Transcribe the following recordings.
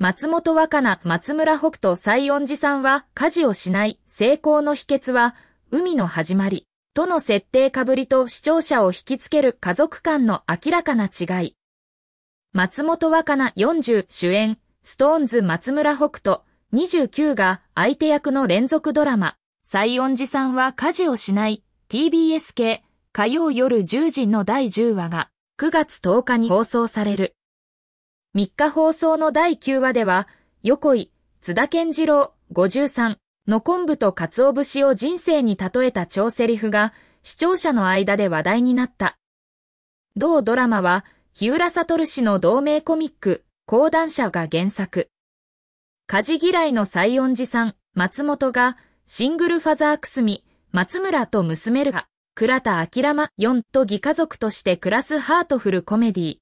松本若菜、松村北斗、西園寺さんは、家事をしない、成功の秘訣は、海の始まり、との設定かぶりと視聴者を引きつける家族間の明らかな違い。松本若菜40主演、ストーンズ松村北斗29が相手役の連続ドラマ、西園寺さんは家事をしない、TBS 系、火曜夜10時の第10話が9月10日に放送される。3日放送の第9話では、横井、津田健次郎、53の昆布と鰹節を人生に例えた超セリフが、視聴者の間で話題になった。同ドラマは、日浦悟氏の同名コミック、講談社が原作。家事嫌いの西園寺さん、松本が、シングルファザーくすみ、松村と娘るが、倉田明間4と義家族として暮らすハートフルコメディー。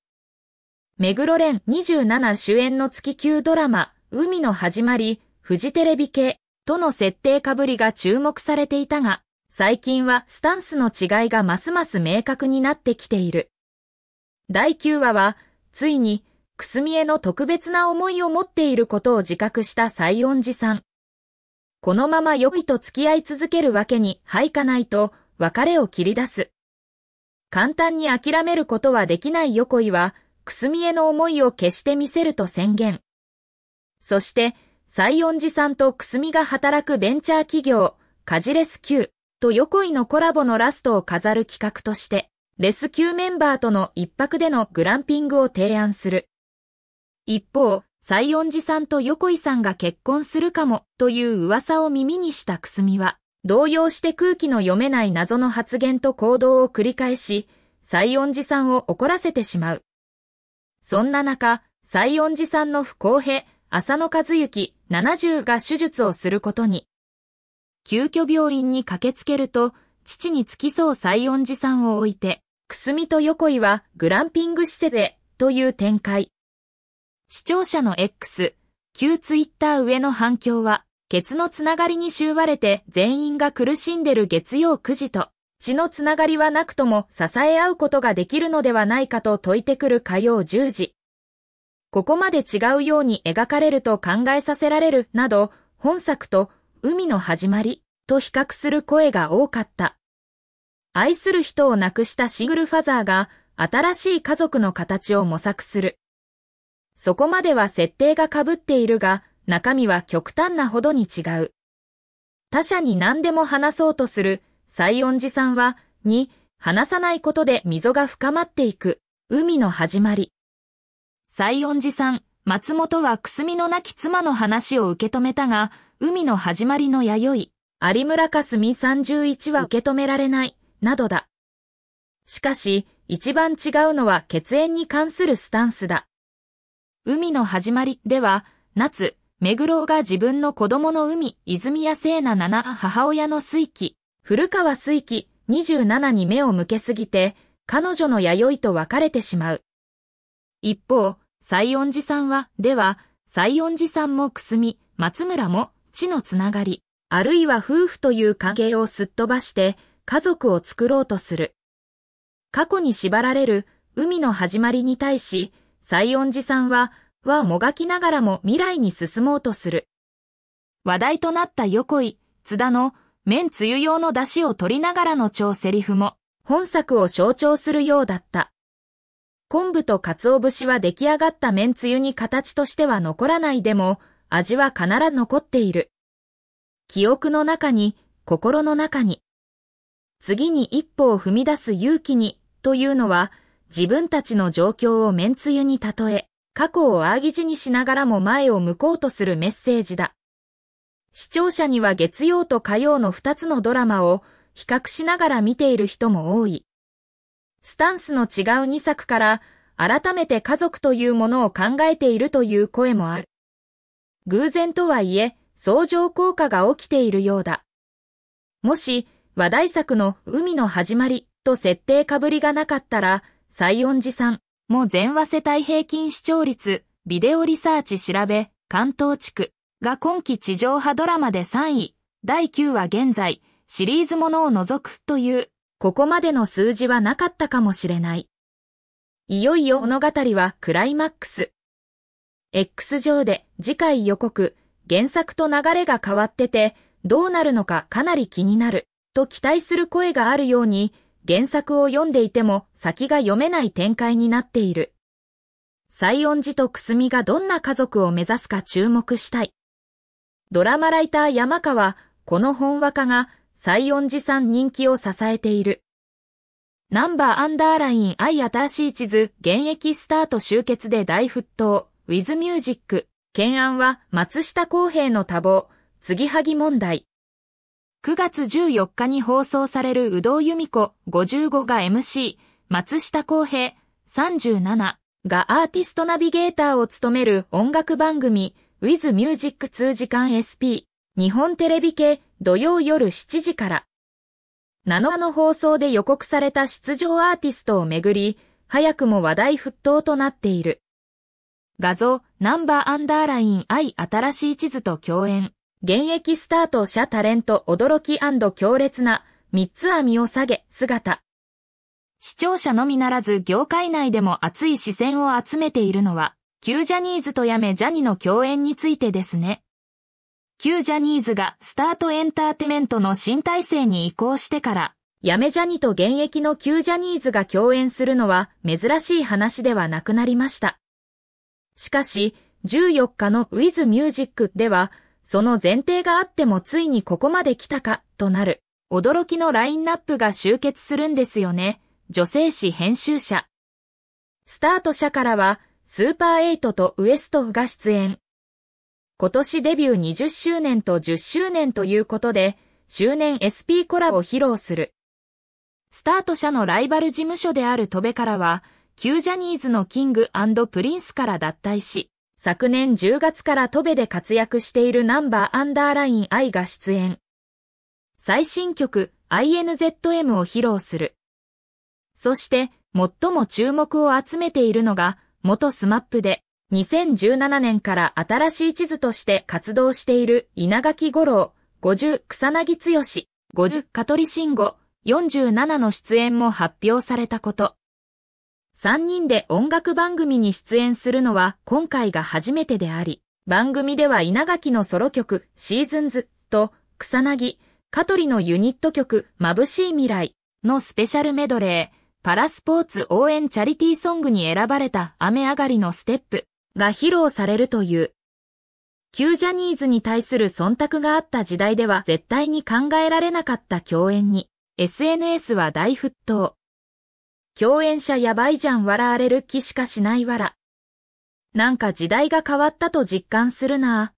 目黒蓮27主演の月級ドラマ、海の始まり、フジテレビ系との設定かぶりが注目されていたが、最近はスタンスの違いがますます明確になってきている。第9話は、ついに、くすみへの特別な思いを持っていることを自覚した西恩寺さん。このまま良いと付き合い続けるわけにはいかないと、別れを切り出す。簡単に諦めることはできない横井は、くすみへの思いを消してみせると宣言。そして、西園寺さんとくすみが働くベンチャー企業、カジレス Q と横井のコラボのラストを飾る企画として、レス Q メンバーとの一泊でのグランピングを提案する。一方、西園寺さんと横井さんが結婚するかもという噂を耳にしたくすみは、動揺して空気の読めない謎の発言と行動を繰り返し、西園寺さんを怒らせてしまう。そんな中、西園寺さんの不公平、浅野和幸70が手術をすることに。急遽病院に駆けつけると、父に付き添う西園寺さんを置いて、くすみと横井はグランピング施設へ、という展開。視聴者の X、旧ツイッター上の反響は、ケツのつながりにしゅわれて全員が苦しんでる月曜9時と、血のつながりはなくとも支え合うことができるのではないかと説いてくる火曜十時。ここまで違うように描かれると考えさせられるなど、本作と海の始まりと比較する声が多かった。愛する人を亡くしたシングルファザーが新しい家族の形を模索する。そこまでは設定が被っているが、中身は極端なほどに違う。他者に何でも話そうとする西園寺さんは、に、話さないことで溝が深まっていく、海の始まり。西園寺さん、松本はくすみのなき妻の話を受け止めたが、海の始まりの弥生、有村かすみ31は受け止められない、などだ。しかし、一番違うのは血縁に関するスタンスだ。海の始まりでは、夏、目黒が自分の子供の海、泉谷聖奈七母親の水気、古川水輝27に目を向けすぎて、彼女の弥生と別れてしまう。一方、西音寺さんは、では、西音寺さんもくすみ、松村も、地のつながり、あるいは夫婦という関係をすっ飛ばして、家族を作ろうとする。過去に縛られる、海の始まりに対し、西音寺さんは、はもがきながらも未来に進もうとする。話題となった横井、津田の、麺つゆ用の出汁を取りながらの超セリフも、本作を象徴するようだった。昆布と鰹節は出来上がった麺つゆに形としては残らないでも、味は必ず残っている。記憶の中に、心の中に。次に一歩を踏み出す勇気に、というのは、自分たちの状況を麺つゆに例え、過去をあぎじにしながらも前を向こうとするメッセージだ。視聴者には月曜と火曜の2つのドラマを比較しながら見ている人も多い。スタンスの違う2作から改めて家族というものを考えているという声もある。偶然とはいえ、相乗効果が起きているようだ。もし、話題作の海の始まりと設定かぶりがなかったら、西音寺さんも全和世帯平均視聴率、ビデオリサーチ調べ、関東地区が今期地上波ドラマで3位、第9話現在、シリーズものを除くという、ここまでの数字はなかったかもしれない。いよいよ物語はクライマックス。X 上で次回予告、原作と流れが変わってて、どうなるのかかなり気になる、と期待する声があるように、原作を読んでいても先が読めない展開になっている。西音寺とくすみがどんな家族を目指すか注目したい。ドラマライター山川、この本和歌が、西音寺さん人気を支えている。ナンバーアンダーライン愛新しい地図、現役スタート集結で大沸騰、ウィズミュージック、懸案は松下洸平の多忙、継ぎはぎ問題。9月14日に放送される有働由美子55が MC、松下洸平37がアーティストナビゲーターを務める音楽番組、ウィズミュージック2時間 SP 日本テレビ系土曜夜7時から7日の放送で予告された出場アーティストをめぐり早くも話題沸騰となっている画像ナンバーアンダーライン I 新しい地図と共演現役スタート者タレント驚き強烈な三つ編みを下げ姿視聴者のみならず業界内でも熱い視線を集めているのは旧ジャニーズとやめジャニの共演についてですね。旧ジャニーズがスタートエンターテイメントの新体制に移行してから、やめジャニと現役の旧ジャニーズが共演するのは珍しい話ではなくなりました。しかし、14日の With Music では、その前提があってもついにここまで来たか、となる、驚きのラインナップが集結するんですよね、女性誌編集者。スタート者からは、スーパー8とウエストが出演。今年デビュー20周年と10周年ということで、周年 SP コラを披露する。スタート社のライバル事務所であるトベからは、旧ジャニーズのキングプリンスから脱退し、昨年10月からトベで活躍しているナンバーアンダーライン I が出演。最新曲 INZM を披露する。そして、最も注目を集めているのが、元スマップで、2017年から新しい地図として活動している稲垣五郎、50草薙剛、50香取慎吾、47の出演も発表されたこと。3人で音楽番組に出演するのは今回が初めてであり、番組では稲垣のソロ曲、シーズンズと、草薙、香取のユニット曲、眩しい未来のスペシャルメドレー、パラスポーツ応援チャリティーソングに選ばれた雨上がりのステップが披露されるという。旧ジャニーズに対する忖度があった時代では絶対に考えられなかった共演に、SNS は大沸騰。共演者やばいじゃん笑われる気しかしないわら。なんか時代が変わったと実感するな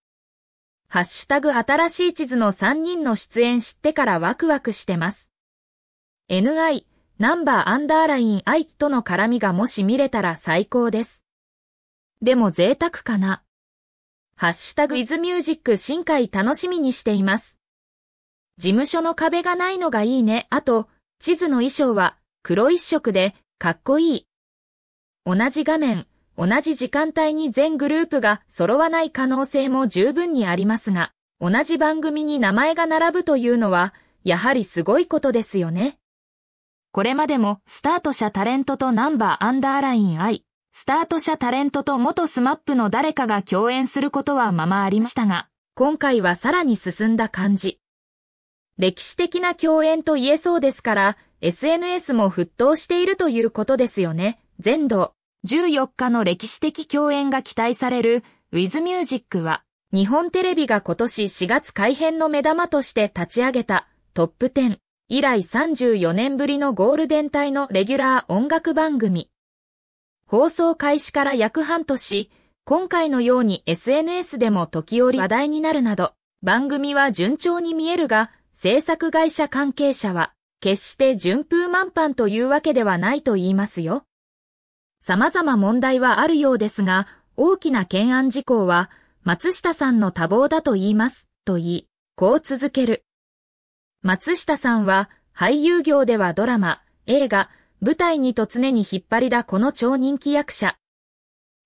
ハッシュタグ新しい地図の3人の出演知ってからワクワクしてます。NI ナンバーアンダーラインアイとの絡みがもし見れたら最高です。でも贅沢かな。ハッシュタグイズミュージック深海楽しみにしています。事務所の壁がないのがいいね。あと、地図の衣装は黒一色でかっこいい。同じ画面、同じ時間帯に全グループが揃わない可能性も十分にありますが、同じ番組に名前が並ぶというのは、やはりすごいことですよね。これまでもスタート者タレントとナンバーアンダーラインイ、スタート者タレントと元スマップの誰かが共演することはままありましたが、今回はさらに進んだ感じ。歴史的な共演と言えそうですから、SNS も沸騰しているということですよね。全土、14日の歴史的共演が期待される w i ズミ Music は、日本テレビが今年4月改編の目玉として立ち上げたトップ10以来34年ぶりのゴールデン帯のレギュラー音楽番組。放送開始から約半年、今回のように SNS でも時折話題になるなど、番組は順調に見えるが、制作会社関係者は、決して順風満帆というわけではないと言いますよ。様々問題はあるようですが、大きな懸案事項は、松下さんの多忙だと言います、と言い、こう続ける。松下さんは俳優業ではドラマ、映画、舞台にと常に引っ張りだこの超人気役者。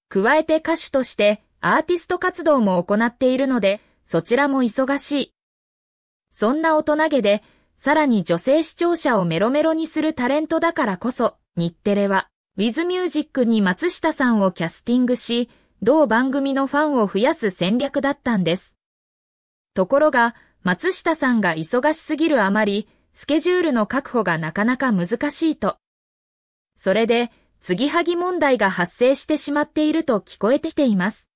加えて歌手としてアーティスト活動も行っているので、そちらも忙しい。そんな大人げで、さらに女性視聴者をメロメロにするタレントだからこそ、日テレは、ウィズミュージックに松下さんをキャスティングし、同番組のファンを増やす戦略だったんです。ところが、松下さんが忙しすぎるあまり、スケジュールの確保がなかなか難しいと。それで、継ぎはぎ問題が発生してしまっていると聞こえてきています。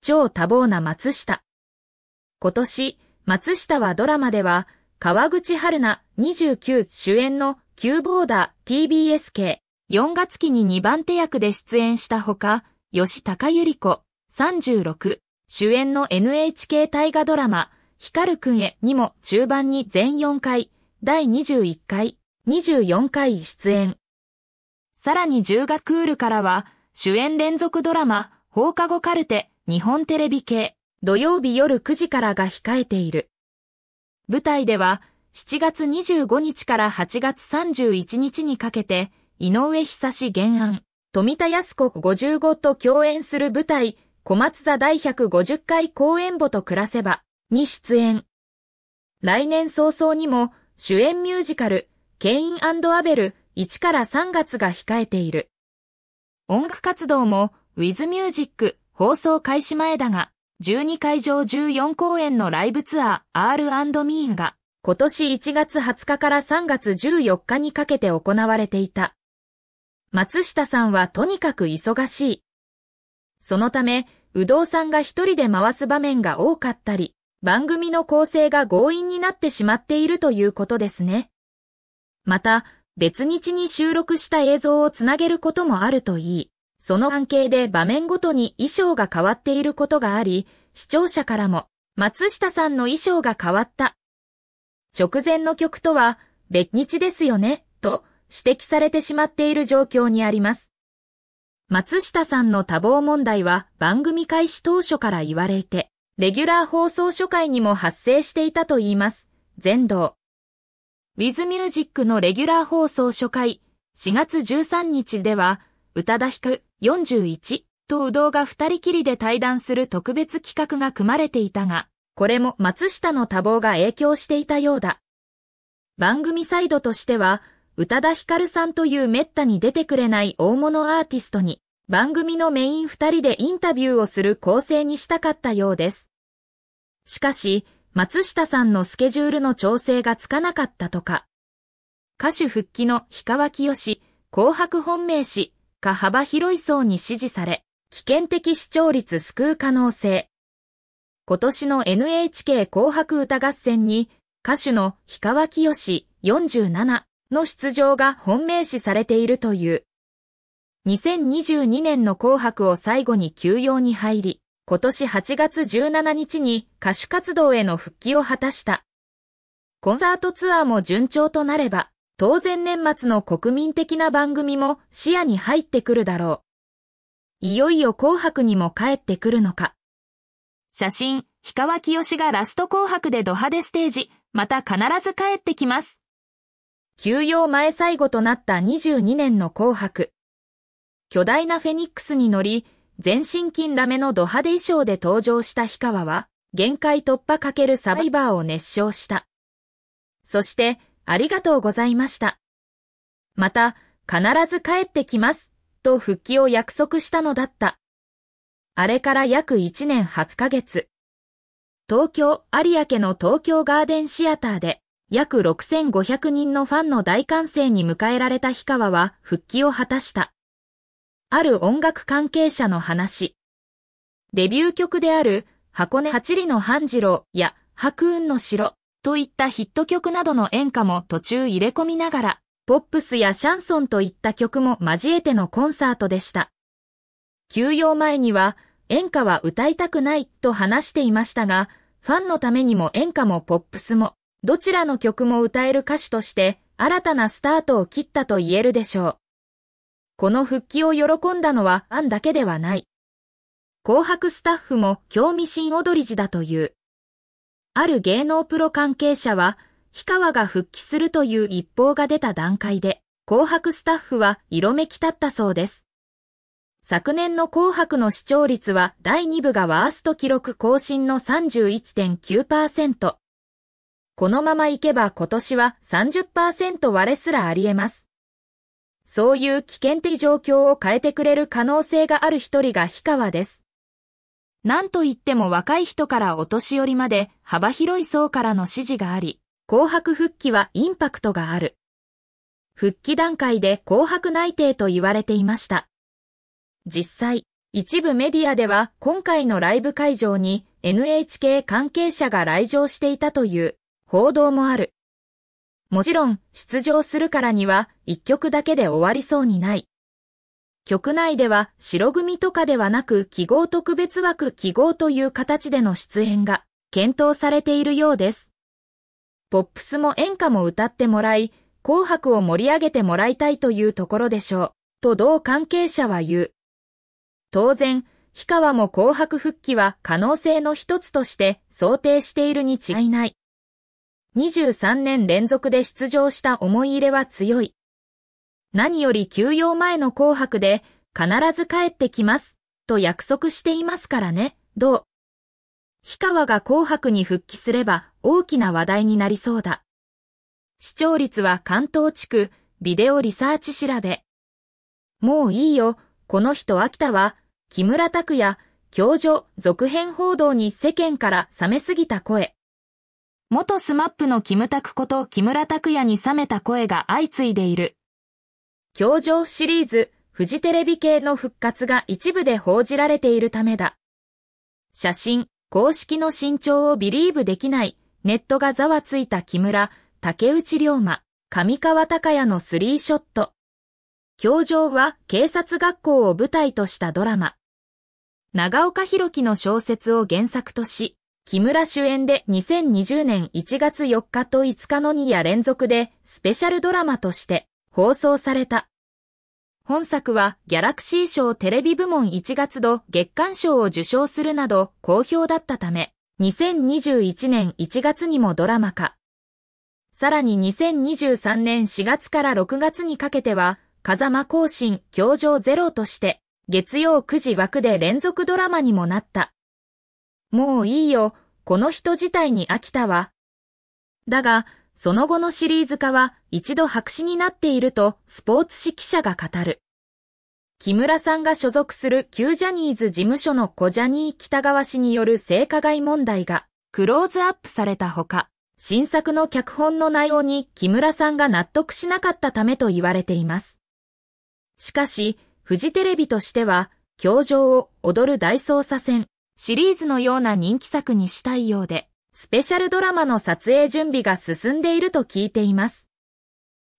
超多忙な松下。今年、松下はドラマでは、川口春奈29主演のキューボーダー TBS 系4月期に2番手役で出演したほか、吉高由里子36主演の NHK 大河ドラマヒカルくんへにも中盤に全4回、第21回、24回出演。さらに10月クールからは、主演連続ドラマ、放課後カルテ、日本テレビ系、土曜日夜9時からが控えている。舞台では、7月25日から8月31日にかけて、井上久志原案、富田康子55と共演する舞台、小松座第150回公演簿と暮らせば、に出演。来年早々にも主演ミュージカル、ケインアベル1から3月が控えている。音楽活動もウィズミュージック放送開始前だが、12会場14公演のライブツアー R&Me が今年1月20日から3月14日にかけて行われていた。松下さんはとにかく忙しい。そのため、有働さんが一人で回す場面が多かったり、番組の構成が強引になってしまっているということですね。また、別日に収録した映像をつなげることもあるといい、その関係で場面ごとに衣装が変わっていることがあり、視聴者からも、松下さんの衣装が変わった。直前の曲とは、別日ですよね、と指摘されてしまっている状況にあります。松下さんの多忙問題は番組開始当初から言われて、レギュラー放送初回にも発生していたといいます。全道。ウィズミュージックのレギュラー放送初回、4月13日では、宇多田ヒカル41とうどうが二人きりで対談する特別企画が組まれていたが、これも松下の多忙が影響していたようだ。番組サイドとしては、宇多田ヒカルさんという滅多に出てくれない大物アーティストに、番組のメイン二人でインタビューをする構成にしたかったようです。しかし、松下さんのスケジュールの調整がつかなかったとか。歌手復帰の氷川きよし、紅白本命誌か幅広い層に支持され、危険的視聴率救う可能性。今年の NHK 紅白歌合戦に歌手の氷川きよし47の出場が本命視されているという。2022年の紅白を最後に休養に入り、今年8月17日に歌手活動への復帰を果たした。コンサートツアーも順調となれば、当然年末の国民的な番組も視野に入ってくるだろう。いよいよ紅白にも帰ってくるのか。写真、氷川清がラスト紅白でド派手ステージ、また必ず帰ってきます。休養前最後となった22年の紅白。巨大なフェニックスに乗り、全身金ラメのド派手衣装で登場した氷川は、限界突破かけるサバイバーを熱唱した。そして、ありがとうございました。また、必ず帰ってきます、と復帰を約束したのだった。あれから約1年8ヶ月。東京、有明の東京ガーデンシアターで、約6500人のファンの大歓声に迎えられた氷川は復帰を果たした。ある音楽関係者の話。デビュー曲である箱根八里の半次郎や白雲の城といったヒット曲などの演歌も途中入れ込みながら、ポップスやシャンソンといった曲も交えてのコンサートでした。休養前には演歌は歌いたくないと話していましたが、ファンのためにも演歌もポップスも、どちらの曲も歌える歌手として新たなスタートを切ったと言えるでしょう。この復帰を喜んだのはアンだけではない。紅白スタッフも興味深踊り時だという。ある芸能プロ関係者は、氷川が復帰するという一報が出た段階で、紅白スタッフは色めき立ったそうです。昨年の紅白の視聴率は第2部がワースト記録更新の31.9%。このままいけば今年は30%割れすらあり得ます。そういう危険的状況を変えてくれる可能性がある一人が氷川です。なんといっても若い人からお年寄りまで幅広い層からの支持があり、紅白復帰はインパクトがある。復帰段階で紅白内定と言われていました。実際、一部メディアでは今回のライブ会場に NHK 関係者が来場していたという報道もある。もちろん、出場するからには、一曲だけで終わりそうにない。局内では、白組とかではなく、記号特別枠記号という形での出演が、検討されているようです。ポップスも演歌も歌ってもらい、紅白を盛り上げてもらいたいというところでしょう、と同関係者は言う。当然、氷川も紅白復帰は可能性の一つとして想定しているに違いない。23年連続で出場した思い入れは強い。何より休養前の紅白で必ず帰ってきますと約束していますからね、どう氷川が紅白に復帰すれば大きな話題になりそうだ。視聴率は関東地区ビデオリサーチ調べ。もういいよ、この人秋田は、木村拓也、教授続編報道に世間から冷めすぎた声。元スマップのキムタクこと木村拓哉に冷めた声が相次いでいる。教場シリーズ、フジテレビ系の復活が一部で報じられているためだ。写真、公式の身長をビリーブできない、ネットがざわついた木村、竹内龍馬、上川隆也のスリーショット。教場は警察学校を舞台としたドラマ。長岡弘樹の小説を原作とし、木村主演で2020年1月4日と5日の2夜連続でスペシャルドラマとして放送された。本作はギャラクシー賞テレビ部門1月度月間賞を受賞するなど好評だったため、2021年1月にもドラマ化。さらに2023年4月から6月にかけては、風間更新、教場ゼロとして、月曜9時枠で連続ドラマにもなった。もういいよ、この人自体に飽きたわ。だが、その後のシリーズ化は一度白紙になっているとスポーツ誌記者が語る。木村さんが所属する旧ジャニーズ事務所の小ジャニー北川氏による性加害問題がクローズアップされたほか、新作の脚本の内容に木村さんが納得しなかったためと言われています。しかし、フジテレビとしては、教場を踊る大捜査線シリーズのような人気作にしたいようで、スペシャルドラマの撮影準備が進んでいると聞いています。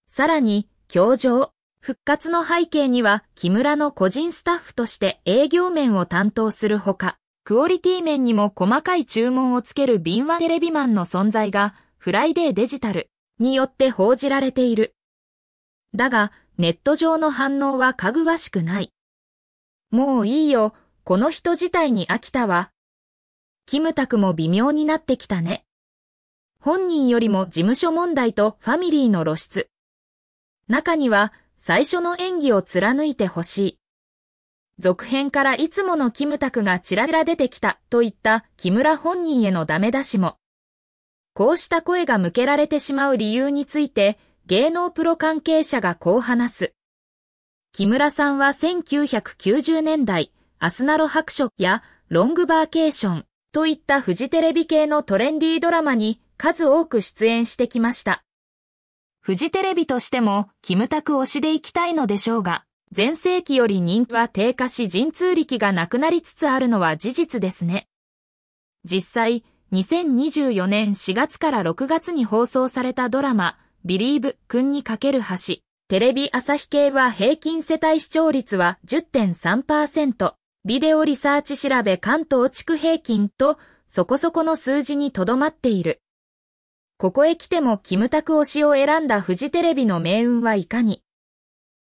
さらに、教場、復活の背景には、木村の個人スタッフとして営業面を担当するほか、クオリティ面にも細かい注文をつける敏腕テレビマンの存在が、フライデーデジタルによって報じられている。だが、ネット上の反応はかぐわしくない。もういいよ、この人自体に飽きたわ。キムタクも微妙になってきたね。本人よりも事務所問題とファミリーの露出。中には最初の演技を貫いてほしい。続編からいつものキムタクがちらちら出てきたといった木村本人へのダメ出しも。こうした声が向けられてしまう理由について芸能プロ関係者がこう話す。木村さんは1990年代、アスナロ白書やロングバーケーションといったフジテレビ系のトレンディードラマに数多く出演してきました。フジテレビとしても、キムタク推しでいきたいのでしょうが、前世紀より人気は低下し陣痛力がなくなりつつあるのは事実ですね。実際、2024年4月から6月に放送されたドラマ、ビリーブ君にかける橋、テレビ朝日系は平均世帯視聴率は10.3%、ビデオリサーチ調べ関東地区平均とそこそこの数字にとどまっている。ここへ来てもキムタク推しを選んだフジテレビの命運はいかに。